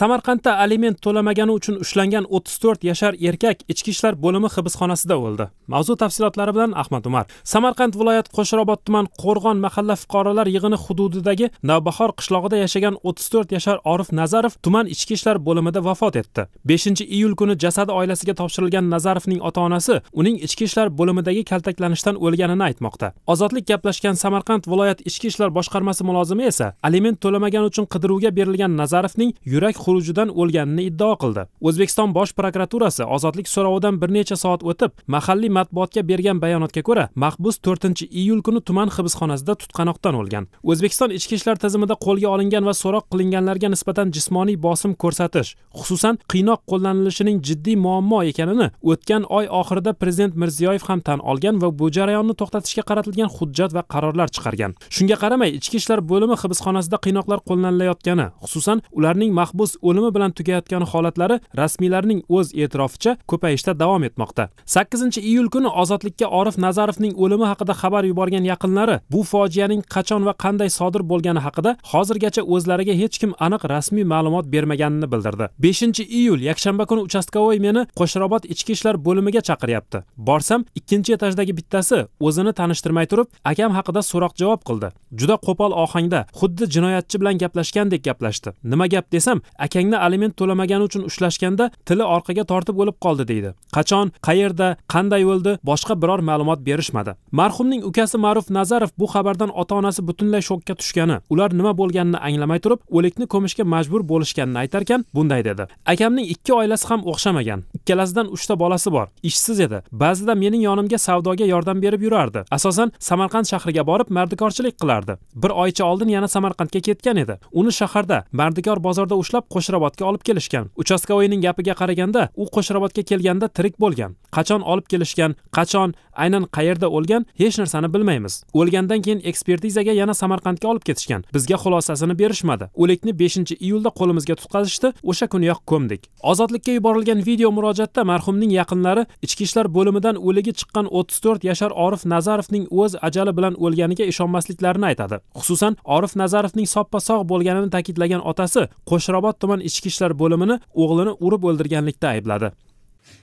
samarqandda aliment to'lamagani uchun ushlangan 34 yashar erkak ichki ishlar bo'limi hibsxonasida o'ldi mavzu tafsilotlari bilan ahmad umar samarqand viloyat qo'shrobod tuman qo'rg'on mahalla fuqarolar yig'ini hududidagi navbahor qishlog'ida yashagan 34 yashar orif nazarov tuman ichki ishlar bo'limida vafot etdi 5 iyul kuni jasadi oilasiga topshirilgan nazarovning ota onasi uning ichki ishlar bo'limidagi kaltaklanishdan o'lganini aytmoqda ozodlik gaplashgan samarqand viloyat ichki ishlar boshqarmasi mulozimi esa aliment to'lamagani uchun qidiruvga berilgan nazarovning yurak xurujidan o'lganini iddao qildi o'zbekiston bosh prokuraturasi ozodlik so'rovidan bir necha soat o'tib mahalliy matbuotga bergan bayonotga ko'ra mahbus to'rtinchi iyul kuni tuman hibsxonasida tutqanoqdan o'lgan o'zbekiston ichki ishlar tizimida qo'lga olingan va so'roq qilinganlarga nisbatan jismoniy bosim ko'rsatish xususan qiynoq qo'llanilishining jiddiy muammo ekanini o'tgan oy oxirida prezident mirziyoyev ham tan olgan va bu jarayonni to'xtatishga qaratilgan hujjat va qarorlar chiqargan shunga qaramay ichki ishlar bo'limi hibsxonasida qiynoqlar qo'llanilayotgani xususan ularning mahbus o'limi bilan tugayotgan holatlari rasmiylarning o'z e'tiroficha ko'payishda davom etmoqda sakkizinchi iyul kuni ozodlikka orif nazarovning o'limi haqida xabar yuborgan yaqinlari bu fojianing qachon va qanday sodir bo'lgani haqida hozirgacha o'zlariga hech kim aniq rasmiy ma'lumot bermaganini bildirdi beshinchi iyul yakshanba kuni uchastkovoy meni qo'shrobod ichki ishlar bo'limiga chaqiryapti borsam ikkinchi etajdagi bittasi o'zini tanishtirmay turib akam haqida so'roq javob qildi juda qo'pol ohangda xuddi jinoyatchi bilan gaplashgandek gaplashdi nima gap desam akangni aliment to'lamagani uchun ushlashganda tili orqaga tortib o'lib qoldi deydi qachon qayerda qanday o'ldi boshqa biror ma'lumot berishmadi marhumning ukasi ma'ruf nazarov bu xabardan ota onasi butunlay shokka tushgani ular nima bo'lganini anglamay turib o'likni ko'mishga majbur bo'lishganini aytarkan bunday dedi akamning ikki oilasi ham o'xshamagan ikkalasidan uchta bolasi bor ishsiz edi ba'zida mening yonimga savdoga yordam berib yurardi asosan samarqand shahriga borib mardikorchilik qilardi bir oycha oldin yana samarqandga ketgan edi uni shaharda mardikor bozorda ushlab qo'shrabotga olib kelishgan uchastkovoyning gapiga qaraganda u qo'shrabotga kelganda tirik bo'lgan qachon olib kelishgan qachon aynan qayerda o'lgan hech narsani bilmaymiz o'lgandan keyin ekspertizaga yana samarqandga olib ketishgan bizga xulosasini berishmadi o'likni beshinchi iyulda qo'limizga tutqazishdi o'sha kuniyoq ko'mdik ozodlikka yuborilgan video murojaatda marhumning yaqinlari ichki ishlar bo'limidan o'ligi chiqqan o'ttiz to'rt yashar orif nazarovning o'z ajali bilan o'lganiga ishonmasliklarini aytadi xususan orif nazarovning soppa sog' bo'lganini ta'kidlagan otasi qo'shrabot yunusobod tuman ichki ishlar bo'limini o'g'lini urib o'ldirganlikda aybladi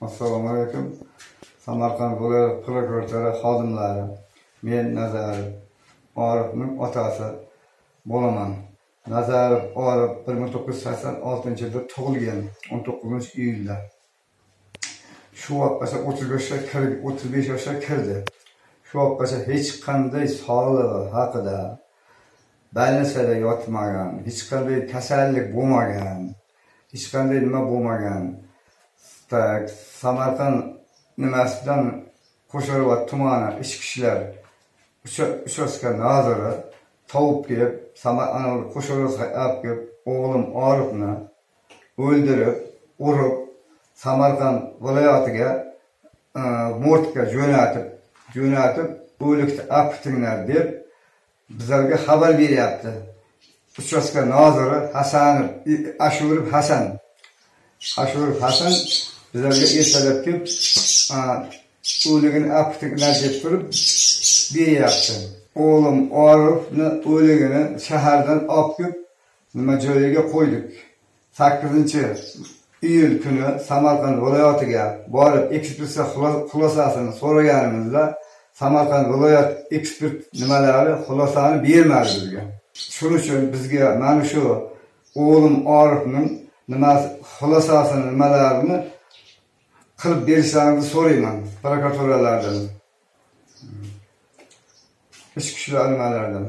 assalomu alaykum samarqand viloyati prokuratura xodimlari men nazarov orifning otasi bo'laman nazarov orif bir ming to'qqiz yuz sakson oltinchi yilda tug'ilgan o'n to'qqizinchi iyulda shu vaqtgacha o'ttiz yoshga kirdi o'ttiz besh yoshga kirdi shu vaqtgacha hech qanday sog'lig'i haqida balnisada yotmagan hech qanday kasallik bo'lmagan hech qanday nima bo'lmagan так samarqand nimasidan bilan tumani ichki ishlar uchastka noziri tovib kelib qo'sherobodga olib kelib o'g'lim orifni o'ldirib urib samarqand viloyatiga e, mortga jo'natib jo'natib o'likni olib ketinglar deb bizlarga xabar beryapti uchastka noziri hasanov ashurov hasan ashurov hasan bizlarga ertalab kelib o'ligini apteklar deb turib beryapti o'g'lim orifni o'ligini shahardan olib kelib nima joyiga qo'ydik sakkizinchi iyul kuni samarqand viloyatiga borib ekspertiza xulosasini so'raganimizda samarqand viloyat ekspert nimalari xulosani bermadi bizga shuning uchun bizga mana shu o'g'lim orifning nimasi xulosasini nimalarini qilib bersangiz so'rayman prokuraturalardan ichki ishlar nimalardan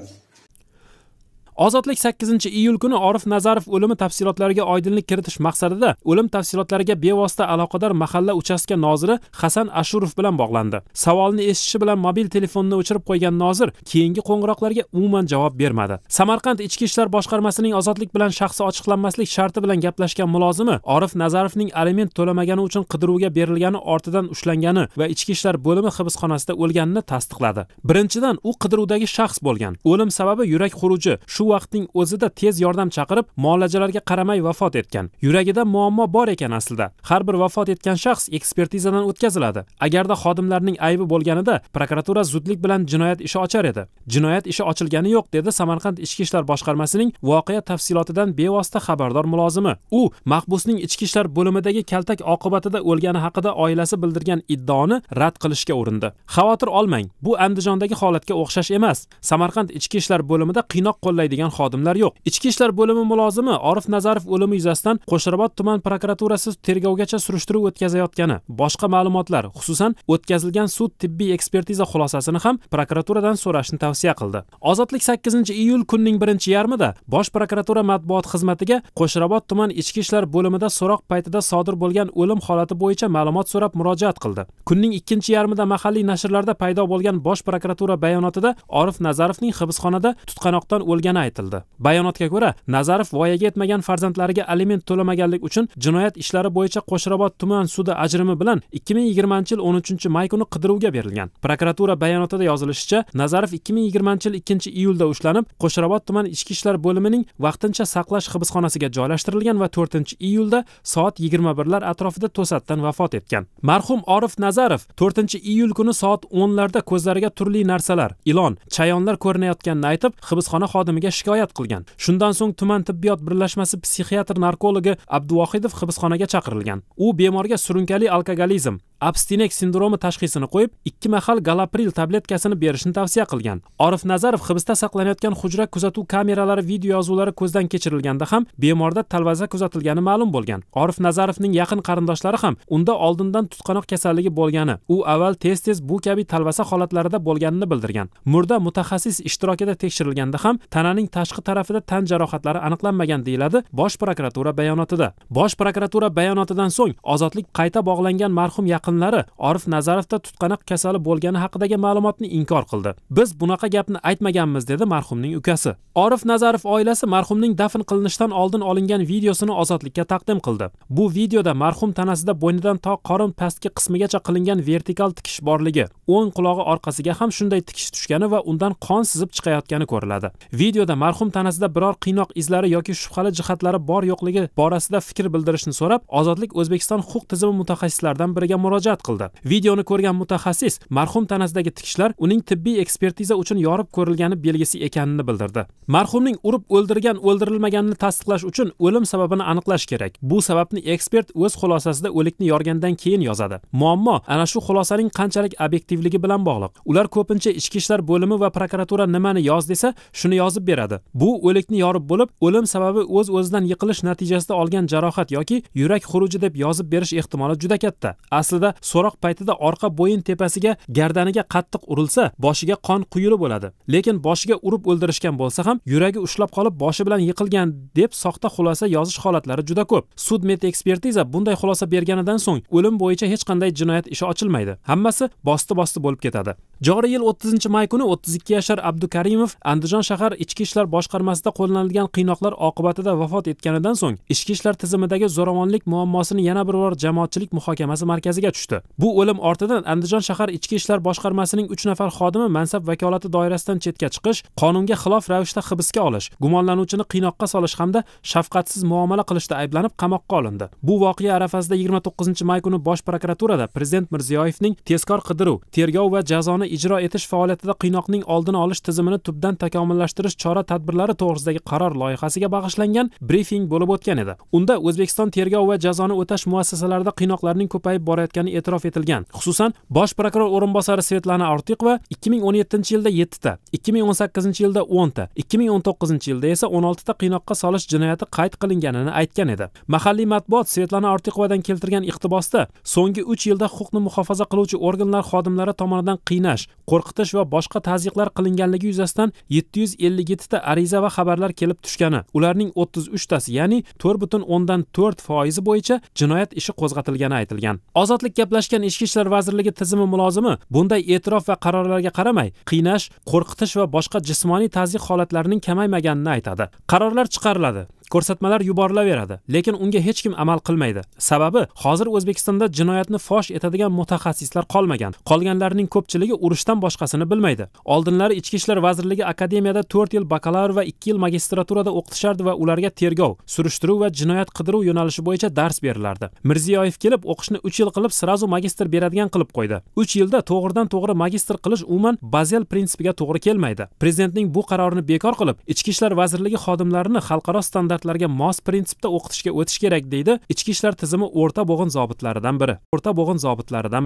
ozodlik 8 iyul kuni orif nazarov o'limi tafsilotlariga oydinlik kiritish maqsadida o'lim tafsilotlariga bevosita aloqador mahalla uchastka noziri hasan ashurov bilan bog'landi savolni eshitishi bilan mobil telefonni o'chirib qo'ygan nozir keyingi qo'ng'iroqlarga umuman javob bermadi samarqand ichki ishlar boshqarmasining ozodlik bilan shaxsi ochiqlanmaslik sharti bilan gaplashgan mulozimi orif nazarovning aliment to'lamagani uchun qidiruvga berilgani ortidan ushlangani va ichki ishlar bo'limi hibsxonasida o'lganini tasdiqladi birinchidan u qidiruvdagi shaxs bo'lgan o'lim sababi yurak xuruji shu shu vaqtning o'zida tez yordam chaqirib muolajalarga qaramay vafot etgan yuragida muammo bor ekan aslida har bir vafot etgan shaxs ekspertizadan o'tkaziladi agarda xodimlarning aybi bo'lganida prokuratura zudlik bilan jinoyat ishi ochar edi jinoyat ishi ochilgani yo'q dedi samarqand ichki ishlar boshqarmasining voqea tafsilotidan bevosita xabardor mulozimi u mahbusning ichki ishlar bo'limidagi kaltak oqibatida o'lgani haqida oilasi bildirgan iddaoni rad qilishga urindi xavotir olmang bu andijondagi holatga o'xshash emas samarqand ichki ishlar bo'limida qiynoq qo'llaydi ishlaydigan xodimlar yo'q ichki ishlar bo'limi mulozimi orif nazarov o'limi yuzasidan qo'shrabot tuman prokuraturasi tergovgacha surishtiruv o'tkazayotgani boshqa ma'lumotlar xususan o'tkazilgan sud tibbiy ekspertiza xulosasini ham prokuraturadan so'rashni tavsiya qildi ozodlik sakkizinchi iyul kunning birinchi yarmida bosh prokuratura matbuot xizmatiga qo'shrabot tuman ichki ishlar bo'limida so'roq paytida sodir bo'lgan o'lim holati bo'yicha ma'lumot so'rab murojaat qildi kunning ikkinchi yarmida mahalliy nashrlarda paydo bo'lgan bosh prokuratura bayonotida orif nazarovning hibsxonada tutqanoqdan o'lgani aytildi bayonotga ko'ra nazarov voyaga yetmagan farzandlariga aliment to'lamaganlik uchun jinoyat ishlari bo'yicha qo'shrabot tuman sudi ajrimi bilan ikki ming yigirmanchi yil o'n uchinchi may kuni qidiruvga berilgan prokuratura bayonotida yozilishicha nazarov ikki ming yigirmanchi yil ikkinchi iyulda ushlanib qo'shrabot tuman ichki ishlar bo'limining vaqtincha saqlash hibsxonasiga joylashtirilgan va to'rtinchi iyulda soat yigirma birlar atrofida to'satdan vafot etgan marhum orif nazarov to'rtinchi iyul kuni soat o'nlarda ko'zlariga turli narsalar ilon chayonlar ko'rinayotganini aytib hibsxona xodimiga shikoyat qilgan shundan so'ng tuman tibbiyot birlashmasi psixiatr narkologi abduvohidov hibsxonaga chaqirilgan u bemorga surunkali alkogolizm abstinek sindromi tashxisini qo'yib ikki mahal galapril tabletkasini berishni tavsiya qilgan orif nazarov hibsda saqlanayotgan hujra kuzatuv kameralari video yozuvlari ko'zdan kechirilganda ham bemorda talvaza kuzatilgani ma'lum bo'lgan orif nazarovning yaqin qarindoshlari ham unda oldindan tutqanoq kasalligi bo'lgani u avval tez tez bu kabi talvasa holatlarida bo'lganini bildirgan murda mutaxassis ishtirokida tekshirilganda ham tananing tashqi tarafida tan jarohatlari aniqlanmagan deyiladi bosh prokuratura bayonotida bosh prokuratura bayonotidan so'ng ozodlik qayta bog'langan marhum yaqin yaqinlari orif nazarovda tutqanoq kasali bo'lgani haqidagi ma'lumotni inkor qildi biz bunaqa gapni aytmaganmiz dedi marhumning ukasi orif nazarov oilasi marhumning dafn qilinishdan oldin olingan videosini ozodlikka taqdim qildi bu videoda marhum tanasida bo'ynidan to qorin pastki qismigacha qilingan vertikal tikish borligi o'ng qulog'i orqasiga ham shunday tikish tushgani va undan qon sizib chiqayotgani ko'riladi videoda marhum tanasida biror qiynoq izlari yoki shubhali jihatlari bor yo'qligi borasida fikr bildirishni so'rab ozodlik o'zbekiston huquq tizimi mutaxassislaridan biriga murojaat murojaat qildi videoni ko'rgan mutaxassis marhum tanasidagi tikishlar uning tibbiy ekspertiza uchun yorib ko'rilgani belgisi ekanini bildirdi marhumning urib o'ldirgan o'ldirilmaganini tasdiqlash uchun o'lim sababini aniqlash kerak bu sababni ekspert o'z xulosasida o'likni yorgandan keyin yozadi muammo ana shu xulosaning qanchalik obyektivligi bilan bog'liq ular ko'pincha ichki ishlar bo'limi va prokuratura nimani yoz desa shuni yozib beradi bu o'likni yorib bo'lib o'lim sababi o'z o'zidan yiqilish natijasida olgan jarohat yoki yurak xuruji deb yozib berish ehtimoli juda katta aslida so'roq paytida orqa bo'yin tepasiga gardaniga qattiq urilsa boshiga qon quyilib bo'ladi lekin boshiga urib o'ldirishgan bo'lsa ham yuragi ushlab qolib boshi bilan yiqilgan deb soxta xulosa yozish holatlari juda ko'p sud med ekspertiza bunday xulosa berganidan so'ng o'lim bo'yicha hech qanday jinoyat ishi ochilmaydi hammasi bosti bosti bo'lib ketadi joriy yil o'ttizinchi may kuni o'ttiz ikki yashar abdukarimov andijon shahar ichki ishlar boshqarmasida qo'llanilgan qiynoqlar oqibatida vafot etganidan so'ng ichki ishlar tizimidagi zo'ravonlik muammosini yana bir bor jamoatchilik muhokamasi markaziga tushdi bu o'lim ortidan andijon shahar ichki ishlar boshqarmasining uch nafar xodimi mansab vakolati doirasidan chetga chiqish qonunga xilof ravishda hibsga olish gumonlanuvchini qiynoqqa solish hamda shafqatsiz muomala qilishda ayblanib qamoqqa olindi bu voqea arafasida yigirma to'qqizinchi may kuni bosh prokuraturada prezident mirziyoyevning tezkor qidiruv tergov va jazoni ijro etish faoliyatida qiynoqning oldini olish tizimini tubdan takomillashtirish chora tadbirlari to'g'risidagi qaror loyihasiga bag'ishlangan brifing bo'lib o'tgan edi unda o'zbekiston tergov va jazoni o'tash muassasalarida qiynoqlarning ko'payib borayotgani ekani e'tirof etilgan xususan bosh prokuror o'rinbosari svetlana ortiqova ikki ming o'n yettinchi yilda yettita ikki ming o'n sakkizinchi yilda o'nta ikki ming o'n to'qqizinchi yilda esa o'n oltita qiynoqqa solish jinoyati qayd qilinganini aytgan edi mahalliy matbuot svetlana ortiqovadan keltirgan iqtibosda so'nggi uch yilda huquqni muhofaza qiluvchi organlar xodimlari tomonidan qiynash qo'rqitish va boshqa tazyiqlar qilinganligi yuzasidan yetti yuz ellik yettita ariza va xabarlar kelib tushgani ularning o'ttiz uchtasi ya'ni to'rt butun o'ndan to'rt foizi bo'yicha jinoyat ishi qo'zg'atilgani aytilgan ozodlik gaplashgan ichki ishlar vazirligi tizimi mulozimi bunday e'tirof va qarorlarga qaramay qiynash qo'rqitish va boshqa jismoniy tazyiq holatlarining kamaymaganini aytadi qarorlar chiqariladi ko'rsatmalar yuborilaveradi lekin unga hech kim amal qilmaydi sababi hozir o'zbekistonda jinoyatni fosh etadigan mutaxassislar qolmagan qolganlarning ko'pchiligi urushdan boshqasini bilmaydi oldinlari ichki ishlar vazirligi akademiyada to'rt yil bakalavr va ikki yil magistraturada o'qitishardi va ularga tergov surishtiruv va jinoyat qidiruv yo'nalishi bo'yicha dars berilardi mirziyoyev kelib o'qishni uch yil qilib srazu magistr beradigan qilib qo'ydi uch yilda to'g'ridan to'g'ri magistr qilish umuman bazel prinsipiga to'g'ri kelmaydi prezidentning bu qarorini bekor qilib ichki ishlar vazirligi xodimlarini xalqaro standart shartlarga mos prinsipda o'qitishga o'tish kerak deydi ichki ishlar tizimi o'rta bo'g'in zobitlaridan biri o'rta bo'g'in zobitlaridan